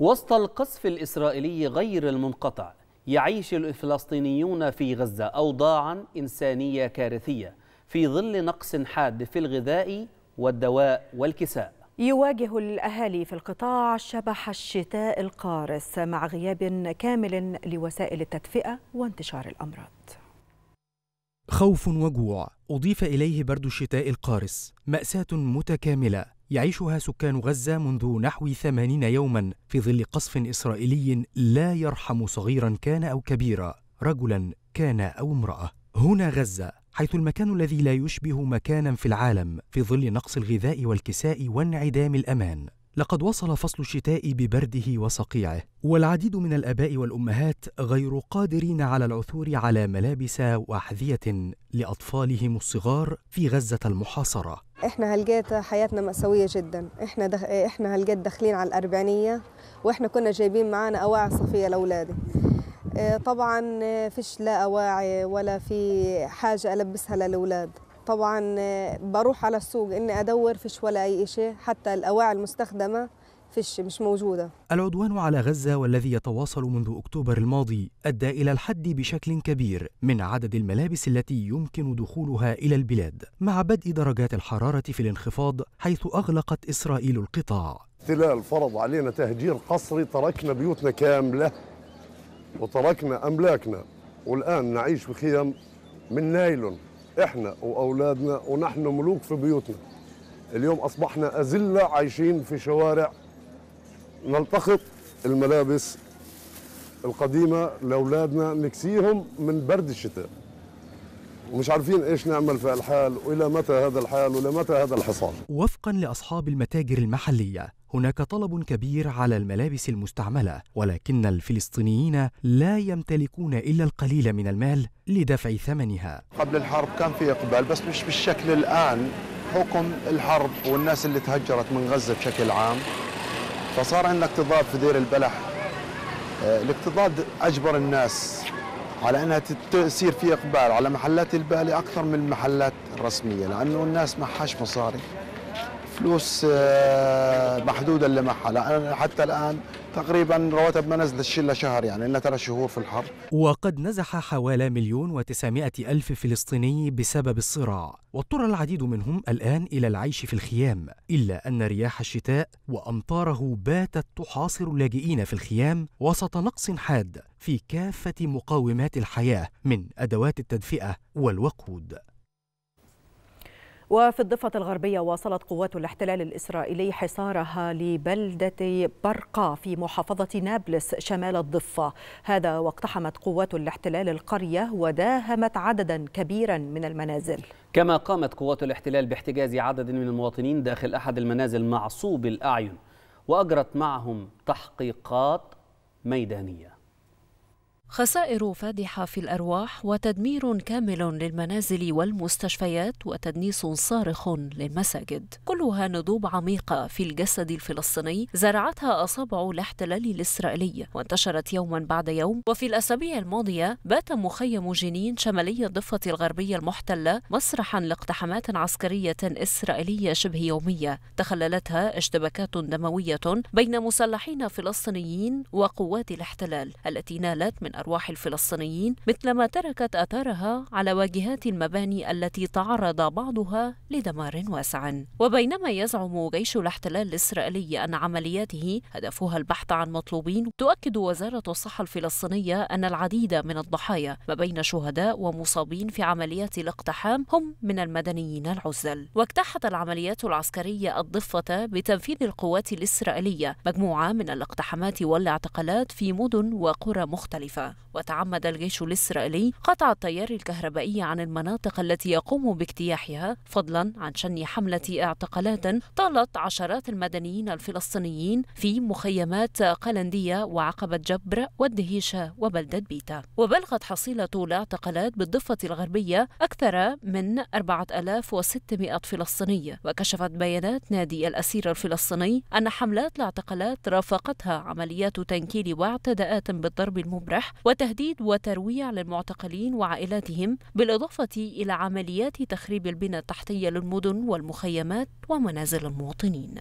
وسط القصف الإسرائيلي غير المنقطع يعيش الفلسطينيون في غزة أوضاعا إنسانية كارثية في ظل نقص حاد في الغذاء والدواء والكساء يواجه الأهالي في القطاع شبح الشتاء القارس مع غياب كامل لوسائل التدفئة وانتشار الأمراض خوف وجوع أضيف إليه برد الشتاء القارس مأساة متكاملة يعيشها سكان غزة منذ نحو ثمانين يوما في ظل قصف إسرائيلي لا يرحم صغيرا كان أو كبيرا رجلا كان أو امرأة هنا غزة حيث المكان الذي لا يشبه مكانا في العالم في ظل نقص الغذاء والكساء وانعدام الأمان لقد وصل فصل الشتاء ببرده وصقيعه والعديد من الاباء والامهات غير قادرين على العثور على ملابس واحذيه لاطفالهم الصغار في غزه المحاصره احنا هلقيت حياتنا مأساوية جدا احنا دخ... احنا هلقيت داخلين على الأربعينية واحنا كنا جايبين معانا أواعي صفية لأولادي آه، طبعا فيش لا أواعي ولا في حاجة ألبسها للأولاد طبعا آه، بروح على السوق إني أدور فيش ولا أي شيء حتى الأواعي المستخدمة فيش مش موجودة العدوان على غزة والذي يتواصل منذ أكتوبر الماضي أدى إلى الحد بشكل كبير من عدد الملابس التي يمكن دخولها إلى البلاد مع بدء درجات الحرارة في الانخفاض حيث أغلقت إسرائيل القطاع الاحتلال فرض علينا تهجير قصري تركنا بيوتنا كاملة وتركنا أملاكنا والآن نعيش بخيم من نايلون إحنا وأولادنا ونحن ملوك في بيوتنا اليوم أصبحنا أزلة عايشين في شوارع نلتقط الملابس القديمة لأولادنا نكسيهم من برد الشتاء ومش عارفين ايش نعمل في الحال والى متى هذا الحال والى متى هذا الحصار وفقا لاصحاب المتاجر المحليه هناك طلب كبير على الملابس المستعمله ولكن الفلسطينيين لا يمتلكون الا القليل من المال لدفع ثمنها قبل الحرب كان في اقبال بس مش بالشكل الان حكم الحرب والناس اللي تهجرت من غزه بشكل عام فصار عندنا اكتظاظ في دير البلح آه، الاكتظاظ اجبر الناس على انها تصير في اقبال على محلات البالي اكثر من المحلات الرسميه لانه الناس معهاش مصاري فلوس آه، محدوده اللي معها حتى الان تقريبا رواتب ما نزل الشلة شهر يعني إلا ثلاث شهور في الحر وقد نزح حوالي مليون وتسعمائة ألف فلسطيني بسبب الصراع واضطر العديد منهم الآن إلى العيش في الخيام إلا أن رياح الشتاء وأمطاره باتت تحاصر اللاجئين في الخيام وسط نقص حاد في كافة مقاومات الحياة من أدوات التدفئة والوقود وفي الضفة الغربية واصلت قوات الاحتلال الإسرائيلي حصارها لبلدة برقة في محافظة نابلس شمال الضفة هذا واقتحمت قوات الاحتلال القرية وداهمت عددا كبيرا من المنازل كما قامت قوات الاحتلال باحتجاز عدد من المواطنين داخل أحد المنازل معصوب الأعين وأجرت معهم تحقيقات ميدانية خسائر فادحة في الأرواح وتدمير كامل للمنازل والمستشفيات وتدنيس صارخ للمساجد كلها ندوب عميقة في الجسد الفلسطيني زرعتها أصابع الاحتلال الإسرائيلي وانتشرت يوما بعد يوم وفي الأسابيع الماضية بات مخيم جنين شمالي الضفة الغربية المحتلة مسرحا لاقتحامات عسكرية إسرائيلية شبه يومية تخللتها اشتباكات دموية بين مسلحين فلسطينيين وقوات الاحتلال التي نالت من أرواح الفلسطينيين مثلما تركت أثرها على واجهات المباني التي تعرض بعضها لدمار واسع وبينما يزعم جيش الاحتلال الإسرائيلي أن عملياته هدفها البحث عن مطلوبين تؤكد وزارة الصحة الفلسطينية أن العديد من الضحايا ما بين شهداء ومصابين في عمليات الاقتحام هم من المدنيين العزل واجتاحت العمليات العسكرية الضفة بتنفيذ القوات الإسرائيلية مجموعة من الاقتحامات والاعتقالات في مدن وقرى مختلفة وتعمد الجيش الإسرائيلي قطع التيار الكهربائي عن المناطق التي يقوم باجتياحها فضلا عن شن حملة اعتقالات طالت عشرات المدنيين الفلسطينيين في مخيمات قلندية وعقبة جبر والدهيشة وبلدة بيتا وبلغت حصيلة الاعتقالات بالضفة الغربية أكثر من 4600 فلسطيني وكشفت بيانات نادي الأسير الفلسطيني أن حملات الاعتقالات رافقتها عمليات تنكيل واعتداءات بالضرب المبرح وتهديد وترويع للمعتقلين وعائلاتهم بالإضافة إلى عمليات تخريب البنى التحتية للمدن والمخيمات ومنازل المواطنين